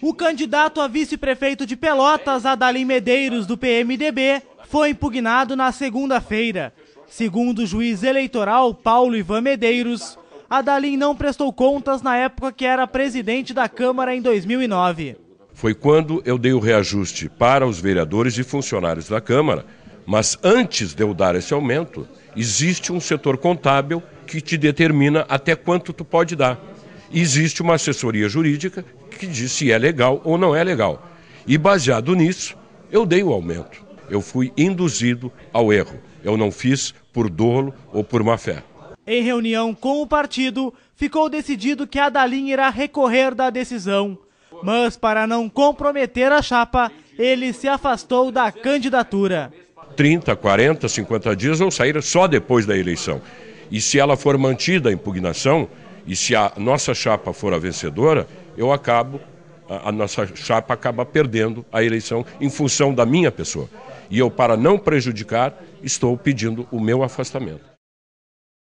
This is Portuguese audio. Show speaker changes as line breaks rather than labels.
O candidato a vice-prefeito de Pelotas, Adalim Medeiros, do PMDB, foi impugnado na segunda-feira. Segundo o juiz eleitoral Paulo Ivan Medeiros, Adalim não prestou contas na época que era presidente da Câmara em 2009.
Foi quando eu dei o reajuste para os vereadores e funcionários da Câmara, mas antes de eu dar esse aumento, existe um setor contábil que te determina até quanto tu pode dar existe uma assessoria jurídica que diz se é legal ou não é legal. E baseado nisso, eu dei o aumento. Eu fui induzido ao erro. Eu não fiz por dolo ou por má fé.
Em reunião com o partido, ficou decidido que a dalin irá recorrer da decisão. Mas, para não comprometer a chapa, ele se afastou da candidatura.
30, 40, 50 dias vão sair só depois da eleição. E se ela for mantida a impugnação, e se a nossa chapa for a vencedora, eu acabo, a, nossa chapa acaba perdendo a eleição em função da minha pessoa. E eu, para não prejudicar, estou pedindo o meu afastamento.